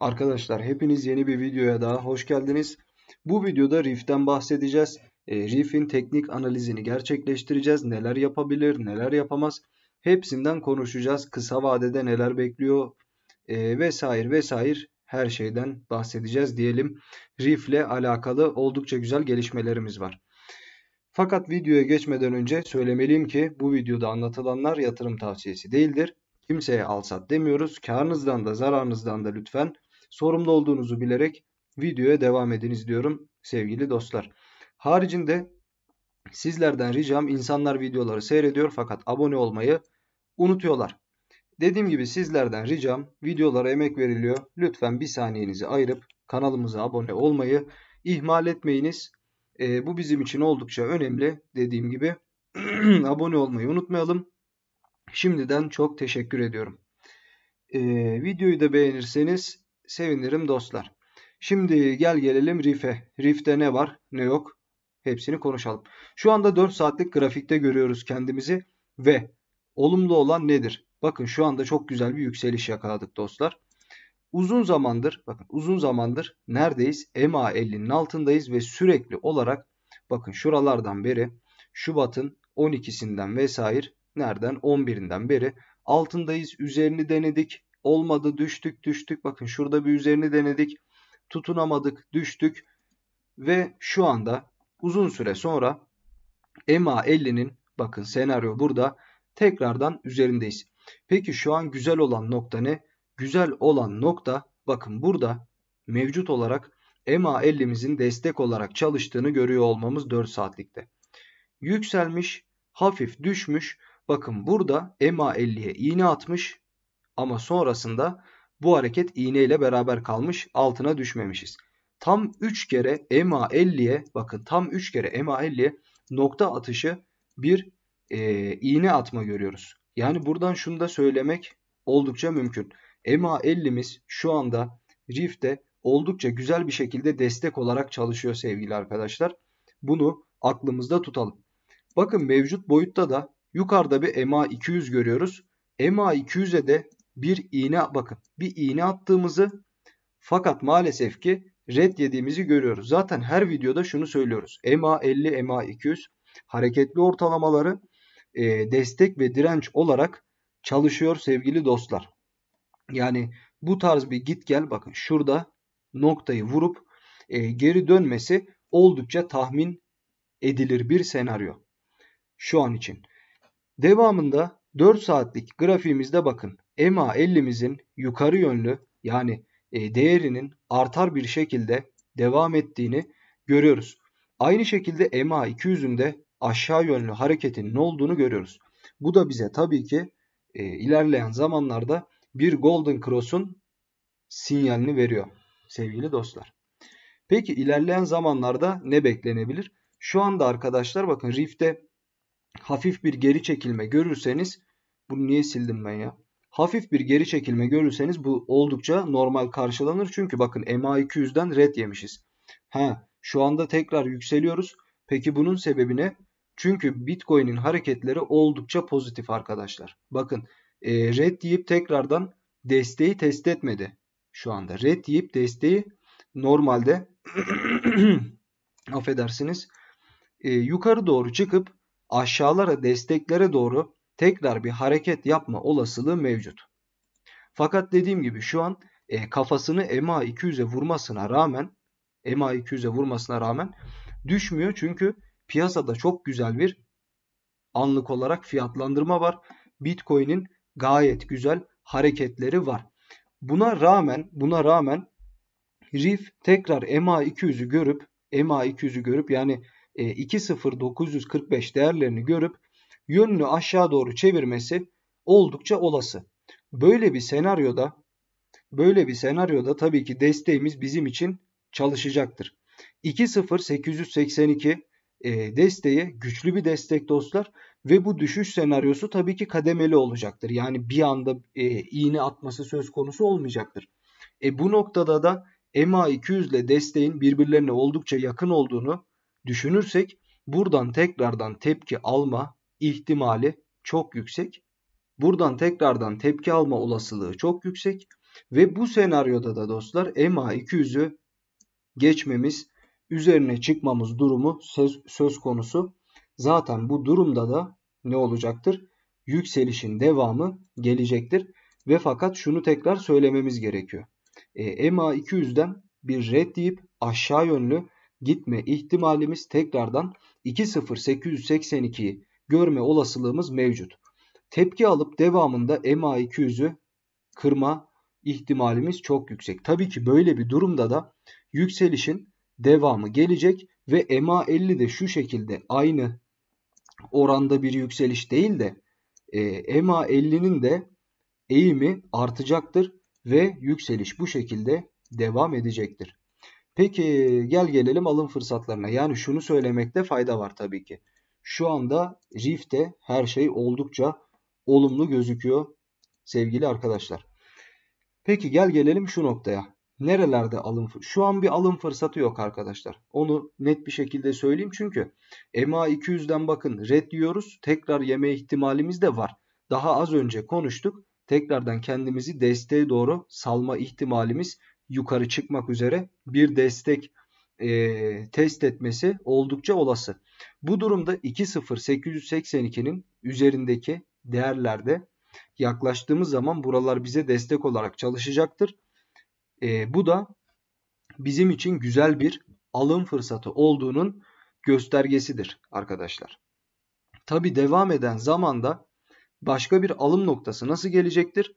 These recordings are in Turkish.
Arkadaşlar hepiniz yeni bir videoya daha hoş geldiniz. Bu videoda Reef'ten bahsedeceğiz. E, Reef'in teknik analizini gerçekleştireceğiz. Neler yapabilir, neler yapamaz. Hepsinden konuşacağız. Kısa vadede neler bekliyor e, vesaire vesaire her şeyden bahsedeceğiz diyelim. Reef'le alakalı oldukça güzel gelişmelerimiz var. Fakat videoya geçmeden önce söylemeliyim ki bu videoda anlatılanlar yatırım tavsiyesi değildir. Kimseye al sat demiyoruz. Karınızdan da zararınızdan da lütfen sorumlu olduğunuzu bilerek videoya devam ediniz diyorum sevgili dostlar. Haricinde sizlerden ricam insanlar videoları seyrediyor fakat abone olmayı unutuyorlar. Dediğim gibi sizlerden ricam videolara emek veriliyor. Lütfen bir saniyenizi ayırıp kanalımıza abone olmayı ihmal etmeyiniz. E, bu bizim için oldukça önemli. Dediğim gibi abone olmayı unutmayalım. Şimdiden çok teşekkür ediyorum. E, videoyu da beğenirseniz sevinirim dostlar. Şimdi gel gelelim Rif'e. Rif'te ne var ne yok hepsini konuşalım. Şu anda 4 saatlik grafikte görüyoruz kendimizi ve olumlu olan nedir? Bakın şu anda çok güzel bir yükseliş yakaladık dostlar. Uzun zamandır bakın uzun zamandır neredeyiz? EMA 50'nin altındayız ve sürekli olarak bakın şuralardan beri Şubat'ın 12'sinden vesaire nereden 11'inden beri altındayız. Üzerini denedik. Olmadı düştük düştük. Bakın şurada bir üzerini denedik. Tutunamadık düştük. Ve şu anda uzun süre sonra EMA 50nin bakın senaryo burada tekrardan üzerindeyiz. Peki şu an güzel olan nokta ne? Güzel olan nokta bakın burada mevcut olarak EMA 50mizin destek olarak çalıştığını görüyor olmamız 4 saatlikte. Yükselmiş, hafif düşmüş. Bakın burada EMA 50ye iğne atmış ama sonrasında bu hareket iğne ile beraber kalmış altına düşmemişiz. Tam 3 kere EMA 50'ye bakın tam 3 kere EMA 50'ye nokta atışı bir e, iğne atma görüyoruz. Yani buradan şunu da söylemek oldukça mümkün. EMA 50'miz şu anda Rift'te oldukça güzel bir şekilde destek olarak çalışıyor sevgili arkadaşlar. Bunu aklımızda tutalım. Bakın mevcut boyutta da yukarıda bir EMA 200 görüyoruz. EMA 200'e de bir iğne bakın bir iğne attığımızı fakat maalesef ki red yediğimizi görüyoruz. Zaten her videoda şunu söylüyoruz. EMA 50, EMA 200 hareketli ortalamaları e, destek ve direnç olarak çalışıyor sevgili dostlar. Yani bu tarz bir git gel bakın şurada noktayı vurup e, geri dönmesi oldukça tahmin edilir bir senaryo. Şu an için. Devamında 4 saatlik grafiğimizde bakın EMA 50'mizin yukarı yönlü yani e, değerinin artar bir şekilde devam ettiğini görüyoruz. Aynı şekilde EMA 200'ün de aşağı yönlü hareketinin olduğunu görüyoruz. Bu da bize tabii ki e, ilerleyen zamanlarda bir Golden Cross'un sinyalini veriyor sevgili dostlar. Peki ilerleyen zamanlarda ne beklenebilir? Şu anda arkadaşlar bakın Rift'te hafif bir geri çekilme görürseniz bunu niye sildim ben ya? hafif bir geri çekilme görürseniz bu oldukça normal karşılanır. Çünkü bakın MA200'den red yemişiz. Ha, şu anda tekrar yükseliyoruz. Peki bunun sebebi ne? Çünkü Bitcoin'in hareketleri oldukça pozitif arkadaşlar. Bakın e, red deyip tekrardan desteği test etmedi şu anda. Red deyip desteği normalde affedersiniz e, yukarı doğru çıkıp aşağılara desteklere doğru tekrar bir hareket yapma olasılığı mevcut. Fakat dediğim gibi şu an e, kafasını EMA 200'e vurmasına rağmen EMA 200'e vurmasına rağmen düşmüyor. Çünkü piyasada çok güzel bir anlık olarak fiyatlandırma var. Bitcoin'in gayet güzel hareketleri var. Buna rağmen buna rağmen RIF tekrar EMA 200'ü görüp EMA 200'ü görüp yani 20945 e, değerlerini görüp yönünü aşağı doğru çevirmesi oldukça olası. Böyle bir senaryoda böyle bir senaryoda tabii ki desteğimiz bizim için çalışacaktır. 20882 e, desteği güçlü bir destek dostlar ve bu düşüş senaryosu tabii ki kademeli olacaktır. Yani bir anda e, iğne atması söz konusu olmayacaktır. E, bu noktada da EMA 200 ile desteğin birbirlerine oldukça yakın olduğunu düşünürsek buradan tekrardan tepki alma ihtimali çok yüksek. Buradan tekrardan tepki alma olasılığı çok yüksek. Ve bu senaryoda da dostlar MA200'ü geçmemiz, üzerine çıkmamız durumu söz, söz konusu. Zaten bu durumda da ne olacaktır? Yükselişin devamı gelecektir. Ve fakat şunu tekrar söylememiz gerekiyor. E, MA200'den bir red deyip aşağı yönlü gitme ihtimalimiz tekrardan 20882'yi görme olasılığımız mevcut. Tepki alıp devamında MA200'ü kırma ihtimalimiz çok yüksek. Tabii ki böyle bir durumda da yükselişin devamı gelecek ve MA50 de şu şekilde aynı oranda bir yükseliş değil de e, MA50'nin de eğimi artacaktır ve yükseliş bu şekilde devam edecektir. Peki gel gelelim alım fırsatlarına. Yani şunu söylemekte fayda var tabii ki. Şu anda Rift'te her şey oldukça olumlu gözüküyor sevgili arkadaşlar. Peki gel gelelim şu noktaya. Nerelerde alım Şu an bir alım fırsatı yok arkadaşlar. Onu net bir şekilde söyleyeyim çünkü MA 200'den bakın red diyoruz. Tekrar yeme ihtimalimiz de var. Daha az önce konuştuk. Tekrardan kendimizi desteğe doğru salma ihtimalimiz yukarı çıkmak üzere bir destek e, test etmesi oldukça olası. Bu durumda 20882'nin üzerindeki değerlerde yaklaştığımız zaman buralar bize destek olarak çalışacaktır. E, bu da bizim için güzel bir alım fırsatı olduğunun göstergesidir arkadaşlar. Tabi devam eden zamanda başka bir alım noktası nasıl gelecektir?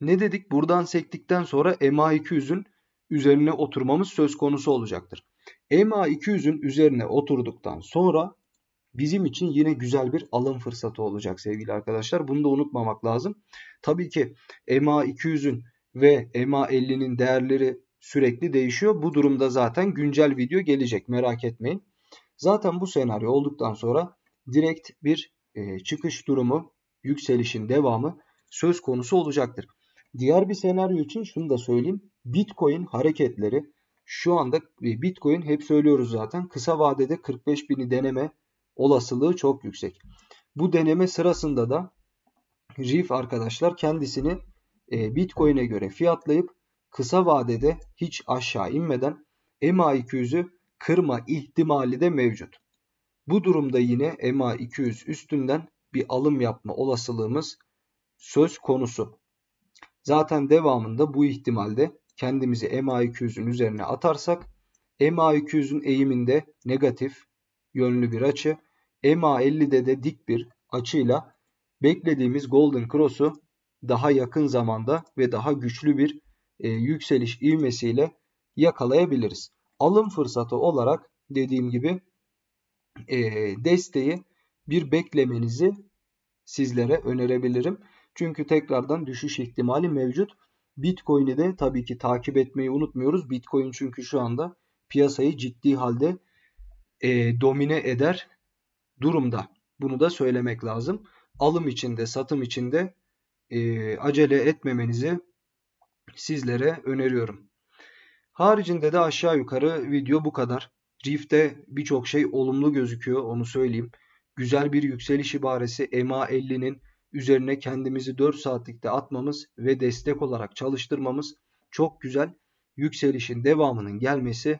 Ne dedik? Buradan sektikten sonra MA200'ün üzerine oturmamız söz konusu olacaktır. MA200'ün üzerine oturduktan sonra bizim için yine güzel bir alım fırsatı olacak sevgili arkadaşlar. Bunu da unutmamak lazım. Tabii ki MA200'ün ve MA50'nin değerleri sürekli değişiyor. Bu durumda zaten güncel video gelecek merak etmeyin. Zaten bu senaryo olduktan sonra direkt bir e, çıkış durumu, yükselişin devamı söz konusu olacaktır. Diğer bir senaryo için şunu da söyleyeyim. Bitcoin hareketleri şu anda e, Bitcoin hep söylüyoruz zaten kısa vadede 45 bini deneme olasılığı çok yüksek. Bu deneme sırasında da RIF arkadaşlar kendisini e, Bitcoin'e göre fiyatlayıp kısa vadede hiç aşağı inmeden EMA 200'ü kırma ihtimali de mevcut. Bu durumda yine EMA 200 üstünden bir alım yapma olasılığımız söz konusu. Zaten devamında bu ihtimalde kendimizi MA200'ün üzerine atarsak MA200'ün eğiminde negatif yönlü bir açı MA50'de de dik bir açıyla beklediğimiz Golden Cross'u daha yakın zamanda ve daha güçlü bir e, yükseliş ivmesiyle yakalayabiliriz. Alım fırsatı olarak dediğim gibi e, desteği bir beklemenizi sizlere önerebilirim. Çünkü tekrardan düşüş ihtimali mevcut. Bitcoin'i de tabii ki takip etmeyi unutmuyoruz. Bitcoin çünkü şu anda piyasayı ciddi halde e, domine eder durumda. Bunu da söylemek lazım. Alım içinde, satım içinde e, acele etmemenizi sizlere öneriyorum. Haricinde de aşağı yukarı video bu kadar. Rift'te birçok şey olumlu gözüküyor onu söyleyeyim. Güzel bir yükseliş ibaresi MA50'nin üzerine kendimizi 4 saatlikte atmamız ve destek olarak çalıştırmamız çok güzel yükselişin devamının gelmesi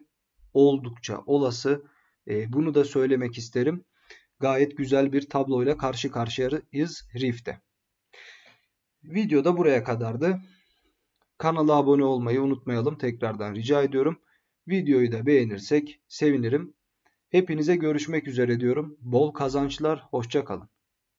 oldukça olası. E, bunu da söylemek isterim. Gayet güzel bir tabloyla karşı karşıyayız Rift'te. Video da buraya kadardı. Kanala abone olmayı unutmayalım. Tekrardan rica ediyorum. Videoyu da beğenirsek sevinirim. Hepinize görüşmek üzere diyorum. Bol kazançlar, hoşçakalın.